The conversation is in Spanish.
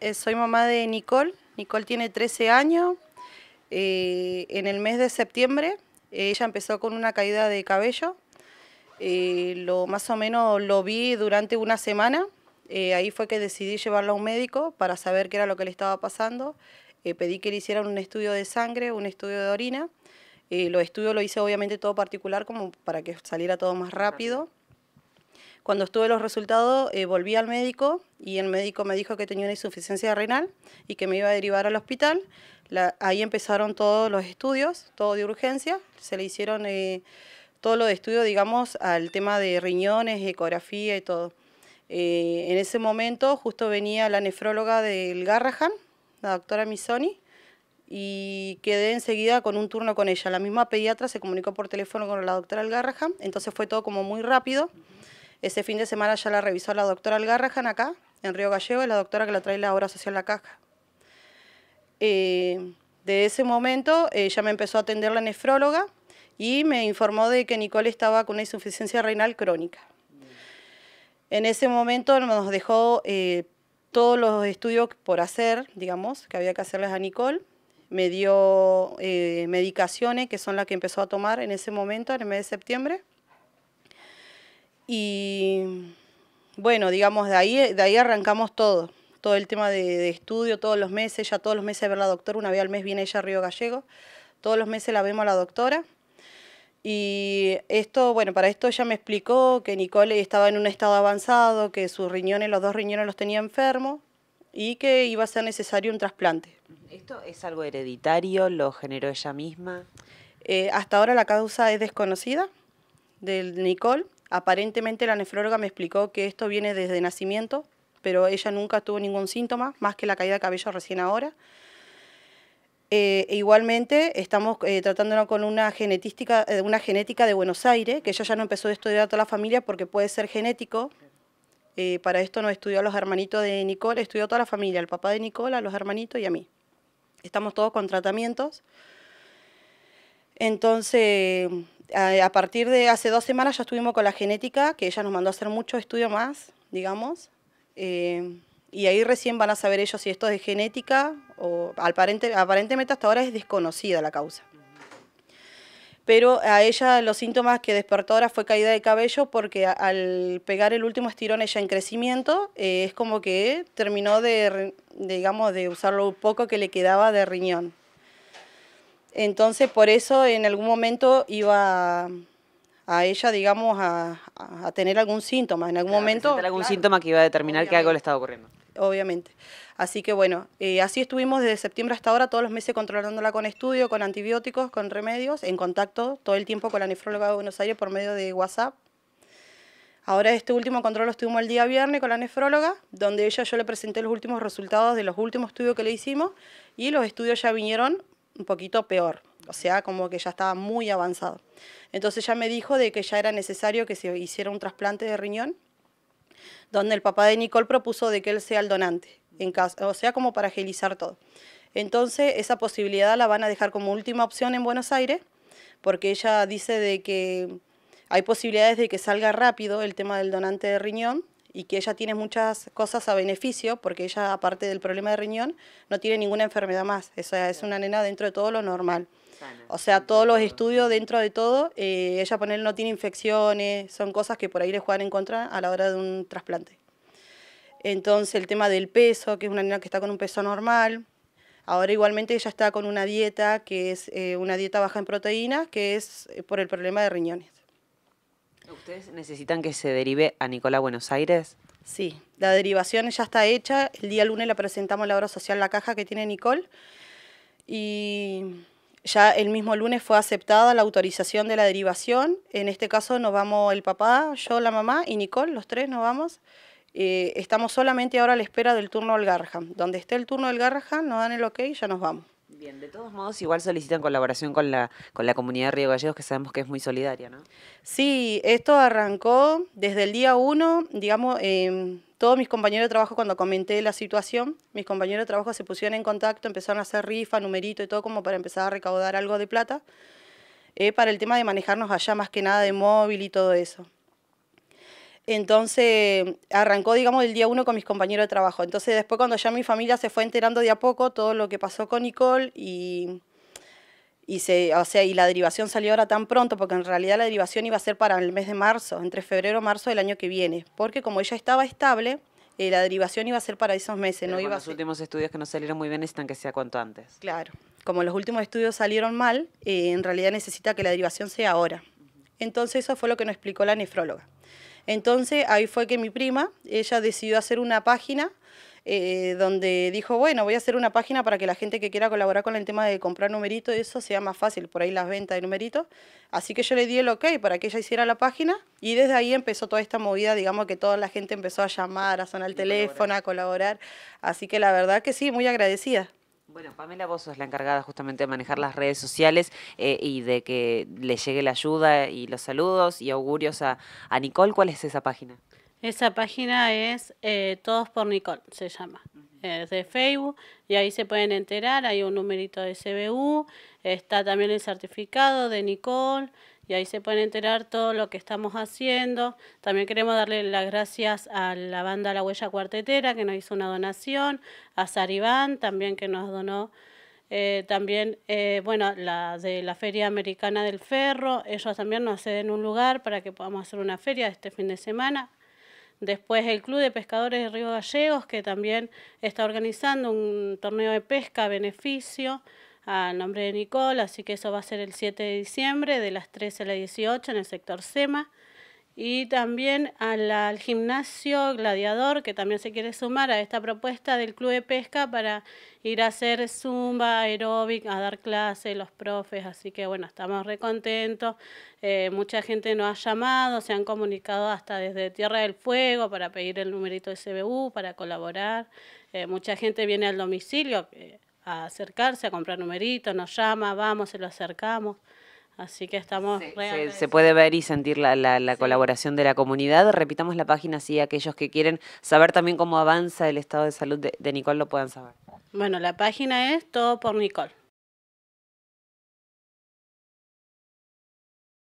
Eh, soy mamá de Nicole. Nicole tiene 13 años. Eh, en el mes de septiembre ella empezó con una caída de cabello. Eh, lo más o menos lo vi durante una semana. ahí fue que decidí llevarla a un médico para saber qué era lo que le estaba pasando. pedí que le hicieran un estudio de sangre, un estudio de orina. los estudios lo hice obviamente todo particular como para que saliera todo más rápido. Cuando estuve los resultados, eh, volví al médico y el médico me dijo que tenía una insuficiencia renal y que me iba a derivar al hospital. ahí empezaron todos los estudios, todo de urgencia. Se le hicieron eh, todo lo de estudio, digamos, al tema de riñones, ecografía y todo. Eh, en ese momento justo venía la nefróloga del Garrahan, la doctora Misoni, y quedé enseguida con un turno con ella. La misma pediatra se comunicó por teléfono con la doctora del Garrahan, entonces fue todo como muy rápido. Ese fin de semana ya la revisó la doctora Algarrajan acá, en Río Gallego, es la doctora que la trae la obra social La Caja. Eh, de ese momento ella me empezó a atender la nefróloga y me informó de que Nicole estaba con una insuficiencia renal crónica. En ese momento nos dejó eh, todos los estudios por hacer, digamos, que había que hacerles a Nicole. Me dio eh, medicaciones, que son las que empezó a tomar en ese momento, en el mes de septiembre. Y bueno, digamos, de ahí, de ahí arrancamos todo, todo el tema de, estudio, todos los meses, ya todos los meses ve ver a la doctora, una vez al mes viene ella a Río Gallego, todos los meses la vemos a la doctora. Y esto, bueno, para esto ella me explicó que Nicole estaba en un estado avanzado, que sus riñones, los dos riñones los tenía enfermos y que iba a ser necesario un trasplante. ¿Esto es algo hereditario? ¿Lo generó ella misma? Eh, hasta ahora la causa es desconocida del Nicole. Aparentemente la nefróloga me explicó que esto viene desde nacimiento, pero ella nunca tuvo ningún síntoma, más que la caída de cabello recién ahora. Eh, e igualmente estamos eh, tratándonos con una, genetística, eh, una genética de Buenos Aires, que ella ya no empezó a estudiar a toda la familia porque puede ser genético. para esto nos estudió a los hermanitos de Nicole, estudió a toda la familia, al papá de Nicola, a los hermanitos y a mí. Estamos todos con tratamientos. Entonces, eh, a partir de hace dos semanas ya estuvimos con la genética, que ella nos mandó a hacer mucho estudio más, digamos. Eh, y ahí recién van a saber ellos si esto es de genética o aparentemente hasta ahora es desconocida la causa. Pero a ella los síntomas que despertó ahora fue caída de cabello porque al pegar el último estirón ella en crecimiento eh, es como que terminó de, digamos, de usar lo poco que le quedaba de riñón. Entonces, por eso en algún momento iba a, ella, digamos, a, tener algún síntoma. En algún momento. momento... algún síntoma que iba a determinar que algo le estaba ocurriendo. Obviamente. Así que bueno, eh, así estuvimos desde septiembre hasta ahora, todos los meses controlándola con estudio, con antibióticos, con remedios, en contacto todo el tiempo con la nefróloga de Buenos Aires por medio de WhatsApp. Ahora este último control lo estuvimos el día viernes con la nefróloga, donde ella yo le presenté los últimos resultados de los últimos estudios que le hicimos y los estudios ya vinieron un poquito peor, o sea, como que ya estaba muy avanzado. Entonces ya me dijo de que ya era necesario que se hiciera un trasplante de riñón, donde el papá de Nicole propuso de que él sea el donante, en caso, o sea, como para agilizar todo. Entonces esa posibilidad la van a dejar como última opción en Buenos Aires, porque ella dice de que hay posibilidades de que salga rápido el tema del donante de riñón, y que ella tiene muchas cosas a beneficio porque ella, aparte del problema de riñón, no tiene ninguna enfermedad más. O es una nena dentro de todo lo normal. o sea, todos los estudios dentro de todo, eh, ella poner no tiene infecciones, son cosas que por ahí le juegan en contra a la hora de un trasplante. Entonces el tema del peso, que es una nena que está con un peso normal. Ahora igualmente ella está con una dieta que es eh, una dieta baja en proteínas, que es eh, por el problema de riñones. ¿Ustedes necesitan que se derive a Nicolás Buenos Aires? Sí, la derivación ya está hecha. El día lunes la presentamos a la obra social La Caja que tiene Nicole. Y ya el mismo lunes fue aceptada la autorización de la derivación. En este caso nos vamos el papá, yo, la mamá y Nicole, los tres nos vamos. Eh, estamos solamente ahora a la espera del turno del Garrahan. Donde esté el turno del Garrahan, nos dan el ok y ya nos vamos de todos modos, igual solicitan colaboración con la, con la comunidad de Río Gallegos, que sabemos que es muy solidaria, ¿no? Sí, esto arrancó desde el día uno, digamos, em, todos mis compañeros de trabajo, cuando comenté la situación, mis compañeros de trabajo se pusieron en contacto, empezaron a hacer rifa, numerito y todo, como para empezar a recaudar algo de plata, eh, para el tema de manejarnos allá, más que nada de móvil y todo eso. Entonces arrancó, digamos, el día uno con mis compañeros de trabajo. Entonces después cuando ya mi familia se fue enterando de a poco todo lo que pasó con Nicole y, y, se, o sea, y la derivación salió ahora tan pronto, porque en realidad la derivación iba a ser para el mes de marzo, entre febrero y marzo del año que viene, porque como ella estaba estable, eh, la derivación iba a ser para esos meses. no iba los últimos estudios que no salieron muy bien necesitan que sea cuanto antes. Claro, como los últimos estudios salieron mal, eh, en realidad necesita que la derivación sea ahora. Entonces eso fue lo que nos explicó la nefróloga. Entonces ahí fue que mi prima, ella decidió hacer una página eh, donde dijo, bueno, voy a hacer una página para que la gente que quiera colaborar con el tema de comprar numeritos, eso sea más fácil, por ahí las ventas de numeritos. Así que yo le di el ok para que ella hiciera la página y desde ahí empezó toda esta movida, digamos que toda la gente empezó a llamar, a sonar el teléfono, a colaborar. Así que la verdad que sí, muy agradecida. Bueno, Pamela, vos sos la encargada justamente de manejar las redes sociales eh, y de que le llegue la ayuda y los saludos y augurios a, Nicole. ¿Cuál es esa página? Esa página es eh, Todos por Nicole, se llama. Eh, es de Facebook y ahí se pueden enterar. Hay un numerito de CBU, está también el certificado de Nicole y ahí se pueden enterar todo lo que estamos haciendo. También queremos darle las gracias a la banda La Huella Cuartetera que nos hizo una donación, a Saribán también que nos donó. Eh, también, eh, bueno, la de la Feria Americana del Ferro, ellos también nos ceden un lugar para que podamos hacer una feria este fin de semana. Después el Club de Pescadores de Río Gallegos, que también está organizando un torneo de pesca a beneficio a nombre de Nicole, así que eso va a ser el 7 de diciembre de las 13 a las 18 en el sector SEMA. Y también al gimnasio Gladiador, que también se quiere sumar a esta propuesta del club de pesca para ir a hacer zumba, aeróbic, a dar clases, los profes. Así que bueno, estamos recontentos. Eh, mucha gente nos ha llamado, se han comunicado hasta desde Tierra del Fuego para pedir el numerito de para colaborar. Eh, mucha gente viene al domicilio a acercarse, a comprar numeritos, nos llama, vamos, se lo acercamos. Así que estamos realmente se, puede ver y sentir la, colaboración de la comunidad. Repitamos la página así aquellos que quieren saber también cómo avanza el estado de salud de, de Nicole lo puedan saber. Bueno, la página es todo por Nicole.